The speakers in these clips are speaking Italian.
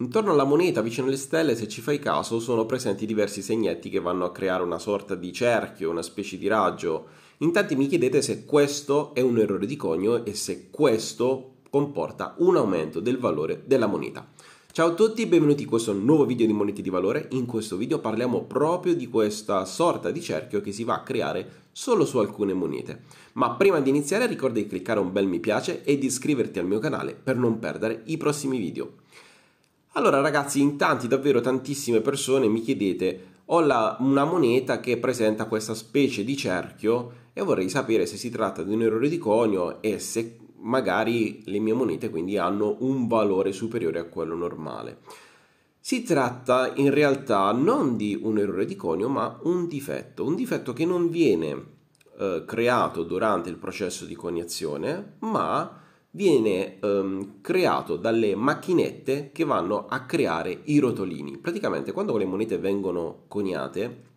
Intorno alla moneta, vicino alle stelle, se ci fai caso, sono presenti diversi segnetti che vanno a creare una sorta di cerchio, una specie di raggio. In tanti mi chiedete se questo è un errore di conio e se questo comporta un aumento del valore della moneta. Ciao a tutti e benvenuti in questo nuovo video di Monete di Valore. In questo video parliamo proprio di questa sorta di cerchio che si va a creare solo su alcune monete. Ma prima di iniziare ricorda di cliccare un bel mi piace e di iscriverti al mio canale per non perdere i prossimi video. Allora ragazzi, in tanti, davvero tantissime persone mi chiedete ho la, una moneta che presenta questa specie di cerchio e vorrei sapere se si tratta di un errore di conio e se magari le mie monete quindi hanno un valore superiore a quello normale. Si tratta in realtà non di un errore di conio ma un difetto, un difetto che non viene eh, creato durante il processo di coniazione ma viene ehm, creato dalle macchinette che vanno a creare i rotolini. Praticamente quando le monete vengono coniate,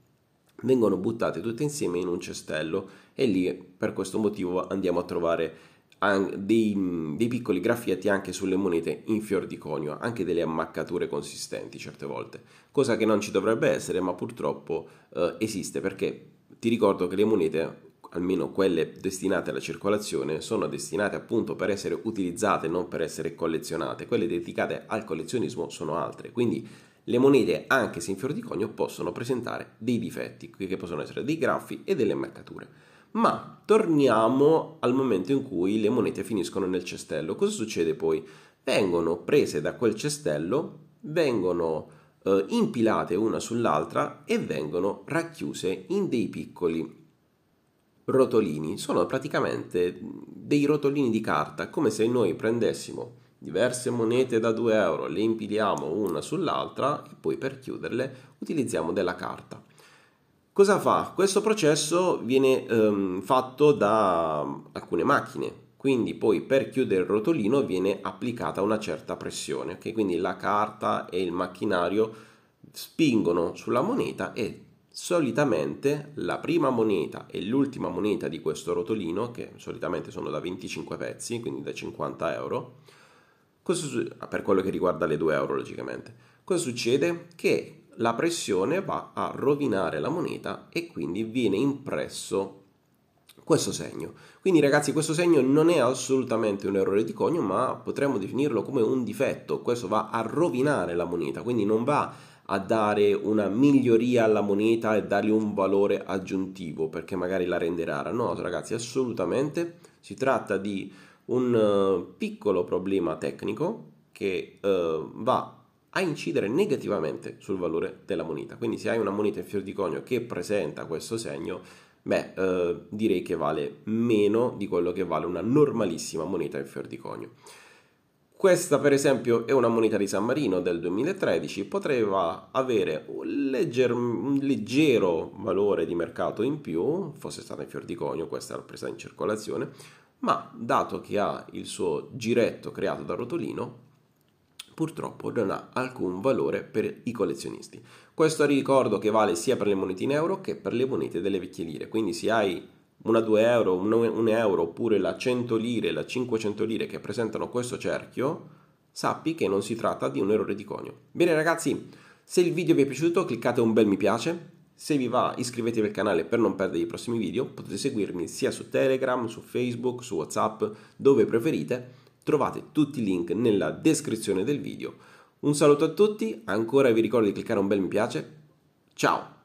vengono buttate tutte insieme in un cestello e lì per questo motivo andiamo a trovare dei, dei, piccoli graffietti anche sulle monete in fior di conio, anche delle ammaccature consistenti certe volte, cosa che non ci dovrebbe essere ma purtroppo eh, esiste perché ti ricordo che le monete almeno quelle destinate alla circolazione, sono destinate appunto per essere utilizzate, non per essere collezionate. Quelle dedicate al collezionismo sono altre. Quindi le monete, anche se in fior di conio, possono presentare dei difetti, che possono essere dei graffi e delle marcature. Ma torniamo al momento in cui le monete finiscono nel cestello. Cosa succede poi? Vengono prese da quel cestello, vengono eh, impilate una sull'altra e vengono racchiuse in dei piccoli rotolini sono praticamente dei rotolini di carta, come se noi prendessimo diverse monete da 2 euro, le impiliamo una sull'altra e poi per chiuderle utilizziamo della carta. Cosa fa? Questo processo viene ehm, fatto da alcune macchine, quindi poi per chiudere il rotolino viene applicata una certa pressione, okay? quindi la carta e il macchinario spingono sulla moneta e Solitamente la prima moneta e l'ultima moneta di questo rotolino, che solitamente sono da 25 pezzi, quindi da 50 euro, per quello che riguarda le 2 euro logicamente, cosa succede? Che la pressione va a rovinare la moneta e quindi viene impresso questo segno. Quindi ragazzi questo segno non è assolutamente un errore di conio ma potremmo definirlo come un difetto, questo va a rovinare la moneta, quindi non va a a dare una miglioria alla moneta e dargli un valore aggiuntivo perché magari la rende rara. No, ragazzi, assolutamente. Si tratta di un eh, piccolo problema tecnico che eh, va a incidere negativamente sul valore della moneta. Quindi se hai una moneta in fior di conio che presenta questo segno, beh, eh, direi che vale meno di quello che vale una normalissima moneta in fior di conio. Questa per esempio è una moneta di San Marino del 2013, poteva avere un, legger, un leggero valore di mercato in più, fosse stata in fior di conio, questa era presa in circolazione, ma dato che ha il suo giretto creato da rotolino, purtroppo non ha alcun valore per i collezionisti. Questo ricordo che vale sia per le monete in euro che per le monete delle vecchie lire, quindi se hai una 2 euro, un, un euro oppure la 100 lire, la 500 lire che presentano questo cerchio, sappi che non si tratta di un errore di conio. Bene ragazzi, se il video vi è piaciuto cliccate un bel mi piace, se vi va iscrivetevi al canale per non perdere i prossimi video, potete seguirmi sia su Telegram, su Facebook, su Whatsapp, dove preferite, trovate tutti i link nella descrizione del video. Un saluto a tutti, ancora vi ricordo di cliccare un bel mi piace, ciao!